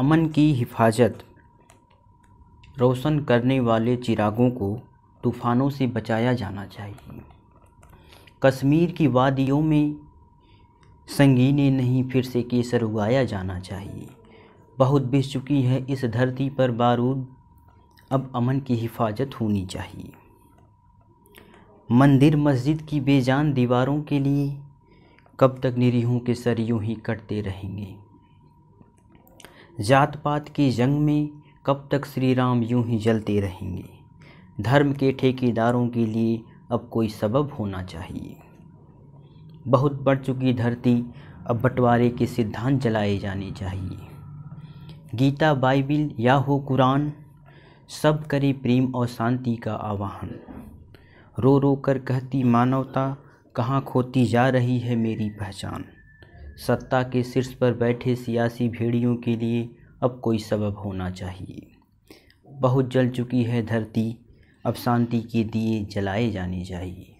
अमन की हिफाजत रोशन करने वाले चिरागों को तूफ़ानों से बचाया जाना चाहिए कश्मीर की वादियों में संगीने नहीं फिर से केसर उगाया जाना चाहिए बहुत बिस चुकी है इस धरती पर बारूद अब अमन की हिफाजत होनी चाहिए मंदिर मस्जिद की बेजान दीवारों के लिए कब तक निरीहों के सर यूँ ही कटते रहेंगे जात पात की जंग में कब तक श्री राम यूं ही जलते रहेंगे धर्म के ठेकेदारों के लिए अब कोई सबब होना चाहिए बहुत बढ़ चुकी धरती अब बंटवारे के सिद्धांत जलाए जाने चाहिए गीता बाइबिल या हो कुरान सब करे प्रेम और शांति का आवाहन रो रो कर कहती मानवता कहाँ खोती जा रही है मेरी पहचान सत्ता के शीर्ष पर बैठे सियासी भेड़ियों के लिए अब कोई सबब होना चाहिए बहुत जल चुकी है धरती अब शांति के दिए जलाए जाने चाहिए